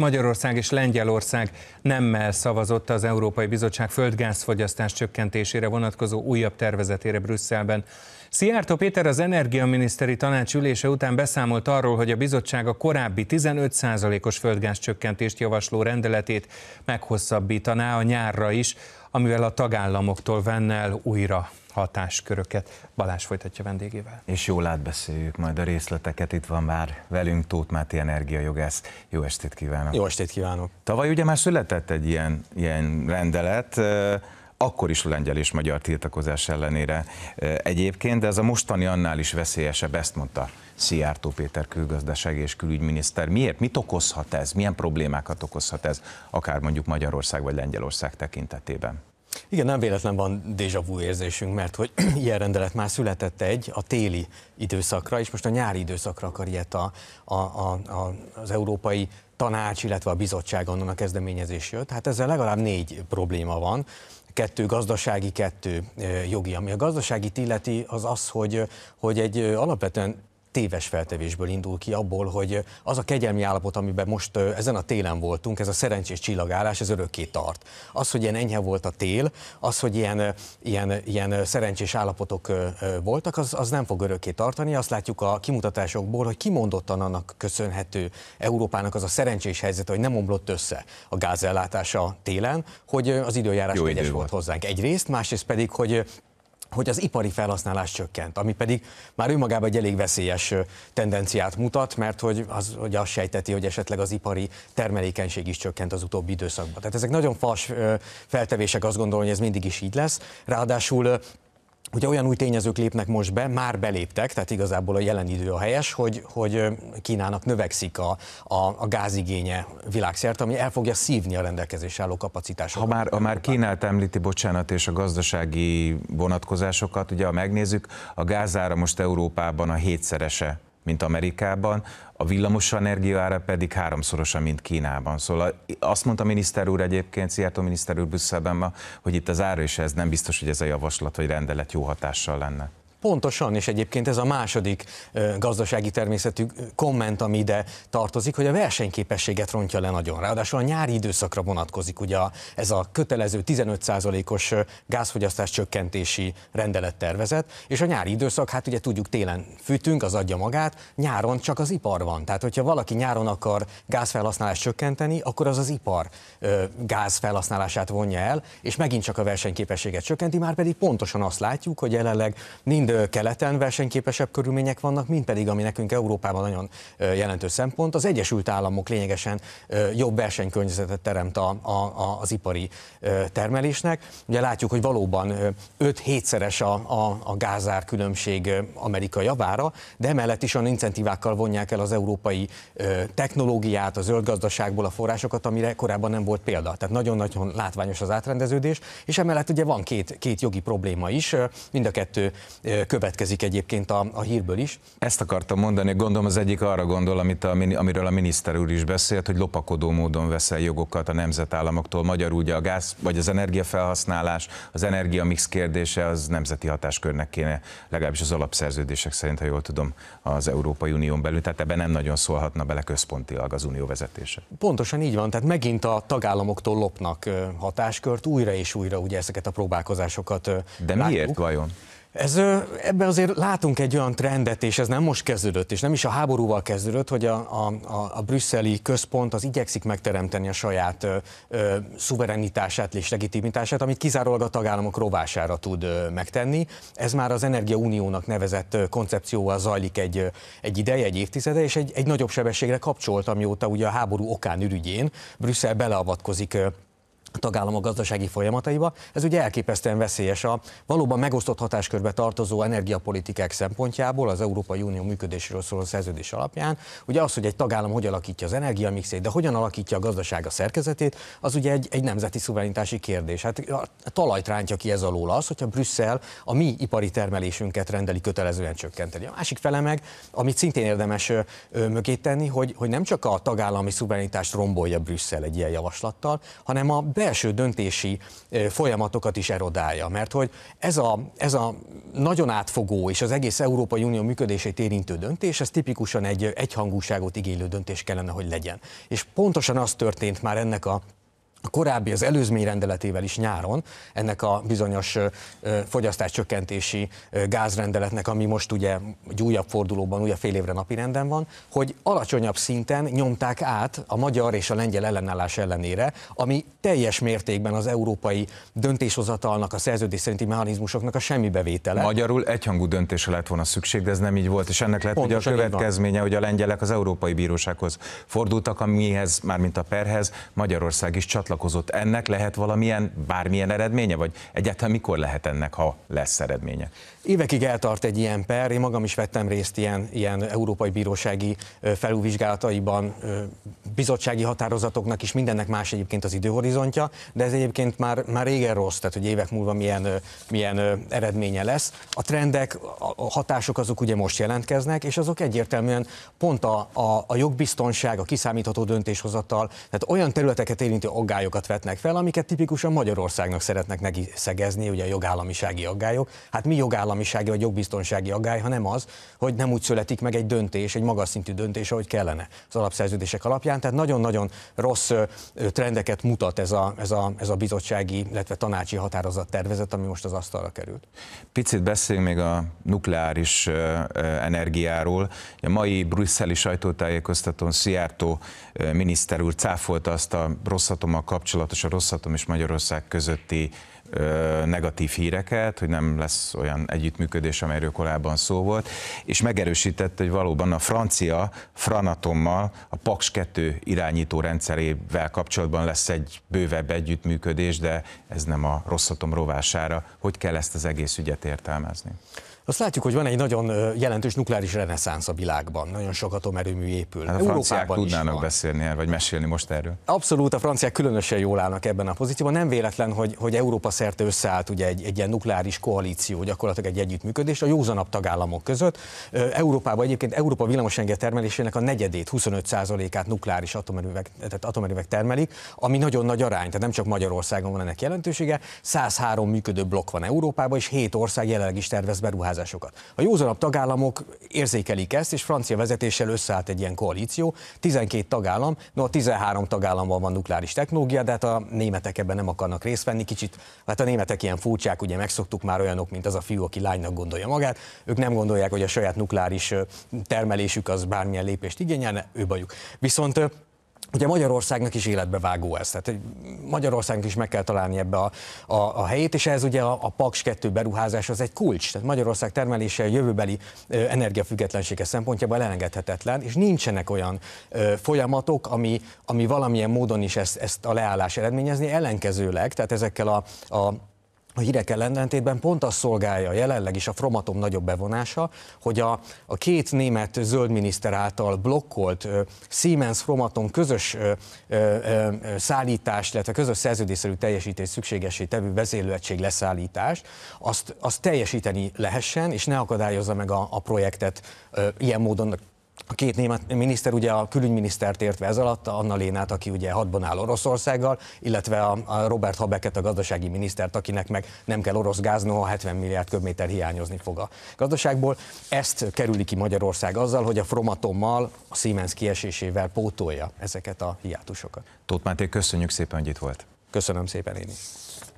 Magyarország és Lengyelország nemmel szavazott az Európai Bizottság földgázfogyasztás csökkentésére vonatkozó újabb tervezetére Brüsszelben. Szijjártó Péter az energiaminiszteri tanács ülése után beszámolt arról, hogy a bizottság a korábbi 15%-os földgáz csökkentést javasló rendeletét meghosszabbítaná a nyárra is, amivel a tagállamoktól venne el újra hatásköröket. Balázs folytatja vendégével. És jól átbeszéljük majd a részleteket. Itt van már velünk Tóth Máté jogász. Jó estét kívánok! Jó estét kívánok! Tavaly ugye már született egy ilyen, ilyen rendelet, akkor is lengyel és magyar tiltakozás ellenére egyébként, de ez a mostani annál is veszélyesebb, ezt mondta Szijjártó Péter külgazdasági és külügyminiszter. Miért? Mit okozhat ez? Milyen problémákat okozhat ez, akár mondjuk Magyarország vagy Lengyelország tekintetében? Igen, nem véletlen van déjà vu érzésünk, mert hogy ilyen rendelet már született egy a téli időszakra, és most a nyári időszakra akar ilyet a, a, a, a, az európai tanács, illetve a bizottság annak a kezdeményezés jött. Hát ezzel legalább négy probléma van kettő gazdasági, kettő jogi. Ami a gazdasági illeti, az az, hogy, hogy egy alapvetően téves feltevésből indul ki abból, hogy az a kegyelmi állapot, amiben most ezen a télen voltunk, ez a szerencsés csillagállás, ez örökké tart. Az, hogy ilyen enyhe volt a tél, az, hogy ilyen, ilyen, ilyen szerencsés állapotok voltak, az, az nem fog örökké tartani. Azt látjuk a kimutatásokból, hogy kimondottan annak köszönhető Európának az a szerencsés helyzet, hogy nem omlott össze a gázellátása télen, hogy az időjárás Jó idő volt hozzánk egyrészt, másrészt pedig, hogy hogy az ipari felhasználás csökkent, ami pedig már önmagában egy elég veszélyes tendenciát mutat, mert hogy az, hogy azt sejteti, hogy esetleg az ipari termelékenység is csökkent az utóbbi időszakban. Tehát ezek nagyon fals feltevések, azt gondolom, hogy ez mindig is így lesz. Ráadásul Ugye olyan új tényezők lépnek most be, már beléptek, tehát igazából a jelen idő a helyes, hogy, hogy Kínának növekszik a, a, a gázigénye világszerte, ami el fogja szívni a rendelkezés álló kapacitásokat. Ha már, ha már Kínát említi, bocsánat, és a gazdasági vonatkozásokat, ugye ha megnézzük, a gázára most Európában a hétszerese mint Amerikában a villamos energiaára pedig háromszorosan mint Kínában. Szóval azt mondta miniszter úr egyébként, Szijjártó miniszter úr Brüsszelben ma, hogy itt az ára, is ez nem biztos, hogy ez a javaslat vagy rendelet jó hatással lenne. Pontosan, és egyébként ez a második gazdasági természetű komment, ami ide tartozik, hogy a versenyképességet rontja le nagyon. Ráadásul a nyári időszakra vonatkozik ugye ez a kötelező 15%-os gázfogyasztás csökkentési rendelettervezet, és a nyári időszak, hát ugye tudjuk télen fűtünk, az adja magát, nyáron csak az ipar van. Tehát, hogyha valaki nyáron akar gázfelhasználást csökkenteni, akkor az az ipar gázfelhasználását vonja el, és megint csak a versenyképességet csökkenti, már pedig pontosan azt látjuk, hogy jelenleg mind keleten versenyképesebb körülmények vannak, mind pedig, ami nekünk Európában nagyon jelentős szempont, az Egyesült Államok lényegesen jobb versenykörnyezetet teremt a, a, a, az ipari termelésnek. Ugye látjuk, hogy valóban 5-7-szeres a, a, a gázár különbség Amerika javára, de emellett is olyan incentívákkal vonják el az európai technológiát, a zöld gazdaságból a forrásokat, amire korábban nem volt példa. Tehát nagyon-nagyon látványos az átrendeződés, és emellett ugye van két, két jogi probléma is, mind a kettő következik egyébként a, a hírből is. Ezt akartam mondani, gondolom az egyik arra gondol, amit a, amiről a miniszter úr is beszélt, hogy lopakodó módon veszel jogokat a nemzetállamoktól. Magyarul ugye a gáz vagy az energiafelhasználás, az energiamix kérdése az nemzeti hatáskörnek kéne, legalábbis az alapszerződések szerint, ha jól tudom, az Európai Unión belül. Tehát ebben nem nagyon szólhatna bele központilag az unió vezetése. Pontosan így van, tehát megint a tagállamoktól lopnak hatáskört, újra és újra ugye ezeket a próbálkozásokat. De látjuk. miért vajon? Ez, ebben azért látunk egy olyan trendet, és ez nem most kezdődött, és nem is a háborúval kezdődött, hogy a, a, a brüsszeli központ az igyekszik megteremteni a saját ö, ö, szuverenitását és legitimitását, amit kizárólag a tagállamok rovására tud ö, megtenni. Ez már az Energiauniónak nevezett koncepcióval zajlik egy, egy ideje, egy évtizede, és egy, egy nagyobb sebességre kapcsolt, amióta ugye a háború okán ürügyén Brüsszel beleavatkozik a tagállamok gazdasági folyamataiba. Ez ugye elképesztően veszélyes. A valóban megosztott hatáskörbe tartozó energiapolitikák szempontjából az Európai Unió működéséről szóló szerződés alapján, ugye az, hogy egy tagállam hogy alakítja az energiamixét, de hogyan alakítja a gazdaság a szerkezetét, az ugye egy, egy nemzeti szuverenitási kérdés. Hát a talajt rántja ki ez alól az, hogyha Brüsszel a mi ipari termelésünket rendeli kötelezően csökkenteni. A másik fele meg, amit szintén érdemes mögé tenni, hogy, hogy nem csak a tagállami szuverenitást rombolja Brüsszel egy ilyen javaslattal, hanem a be belső döntési folyamatokat is erodálja, mert hogy ez a, ez a nagyon átfogó és az egész Európai Unió működését érintő döntés, ez tipikusan egy egyhangúságot igénylő döntés kellene, hogy legyen. És pontosan az történt már ennek a a korábbi, az előzmény rendeletével is nyáron, ennek a bizonyos fogyasztáscsökkentési gázrendeletnek, ami most ugye egy újabb fordulóban, újabb fél évre napirenden van, hogy alacsonyabb szinten nyomták át a magyar és a lengyel ellenállás ellenére, ami teljes mértékben az európai döntéshozatalnak, a szerződés szerinti mechanizmusoknak a semmi bevétele. Magyarul egyhangú döntésre lett volna szükség, de ez nem így volt, és ennek lett ugye a következménye, hogy a lengyelek az Európai Bírósághoz fordultak, amihez, mármint a perhez, Magyarország is csatlakozott csatlakozott. Ennek lehet valamilyen, bármilyen eredménye, vagy egyáltalán mikor lehet ennek, ha lesz eredménye? Évekig eltart egy ilyen per, én magam is vettem részt ilyen, ilyen európai bírósági felülvizsgálataiban, bizottsági határozatoknak is mindennek más egyébként az időhorizontja, de ez egyébként már, már régen rossz, tehát hogy évek múlva milyen, milyen eredménye lesz. A trendek, a hatások azok ugye most jelentkeznek, és azok egyértelműen pont a, a, a jogbiztonság, a kiszámítható döntéshozatal, tehát olyan területeket érintő aggályok, aggályokat vetnek fel, amiket tipikusan Magyarországnak szeretnek neki szegezni, ugye a jogállamisági aggályok. Hát mi jogállamisági vagy jogbiztonsági aggály, ha nem az, hogy nem úgy születik meg egy döntés, egy magas szintű döntés, ahogy kellene az alapszerződések alapján. Tehát nagyon-nagyon rossz trendeket mutat ez a, ez a, ez a bizottsági, illetve tanácsi határozat tervezet, ami most az asztalra került. Picit beszéljünk még a nukleáris energiáról. A mai brüsszeli sajtótájékoztatón Szijjártó miniszter úr cáfolta azt a rossz kapcsolatos a Rosszatom és Magyarország közötti ö, negatív híreket, hogy nem lesz olyan együttműködés, amelyről korábban szó volt, és megerősített hogy valóban a francia Franatommal, a Paks 2 irányító rendszerével kapcsolatban lesz egy bővebb együttműködés, de ez nem a Rosszatom rovására. Hogy kell ezt az egész ügyet értelmezni? Azt látjuk, hogy van egy nagyon jelentős nukleáris reneszánsz a világban. Nagyon sok atomerőmű épül. Hát a franciák tudnának beszélni vagy mesélni most erről. Abszolút, a franciák különösen jól állnak ebben a pozícióban. Nem véletlen, hogy, hogy Európa szerte összeállt ugye egy, egy ilyen nukleáris koalíció, gyakorlatilag egy együttműködés a józanabb tagállamok között. Európában egyébként Európa villamosenge termelésének a negyedét, 25%-át nukleáris atomerővek, tehát atomerővek termelik, ami nagyon nagy arány, tehát nem csak Magyarországon van ennek jelentősége. 103 működő blokk van Európában, és 7 ország jelenleg is tervez beruházni beruházásokat. A józanabb tagállamok érzékelik ezt, és francia vezetéssel összeállt egy ilyen koalíció, 12 tagállam, no a 13 tagállamban van nukleáris technológia, de hát a németek ebben nem akarnak részt venni, kicsit, hát a németek ilyen furcsák, ugye megszoktuk már olyanok, mint az a fiú, aki lánynak gondolja magát, ők nem gondolják, hogy a saját nukleáris termelésük az bármilyen lépést igényelne, ő bajuk. Viszont Ugye Magyarországnak is életbe vágó ez, tehát Magyarországnak is meg kell találni ebbe a, a, a helyét, és ez ugye a, a Paks 2 beruházás az egy kulcs, tehát Magyarország termelése jövőbeli ö, energiafüggetlensége szempontjából elengedhetetlen, és nincsenek olyan ö, folyamatok, ami, ami valamilyen módon is ezt, ezt a leállás eredményezni, ellenkezőleg, tehát ezekkel a, a a hírek ellentétben pont azt szolgálja jelenleg is a Fromatom nagyobb bevonása, hogy a, a két német zöld miniszter által blokkolt ö, Siemens Fromatom közös ö, ö, szállítás, illetve közös szerződésszerű teljesítés szükségesé tevő vezérlőegység leszállítás. azt, azt teljesíteni lehessen, és ne akadályozza meg a, a projektet ö, ilyen módon a két német miniszter ugye a külügyminisztert értve ez alatt, Anna Lénát, aki ugye hadban áll Oroszországgal, illetve a, Robert Habeket a gazdasági minisztert, akinek meg nem kell orosz gáz, noha 70 milliárd köbméter hiányozni fog a gazdaságból. Ezt kerüli ki Magyarország azzal, hogy a Fromatommal, a Siemens kiesésével pótolja ezeket a hiátusokat. Tóth Máté, köszönjük szépen, hogy itt volt. Köszönöm szépen én is.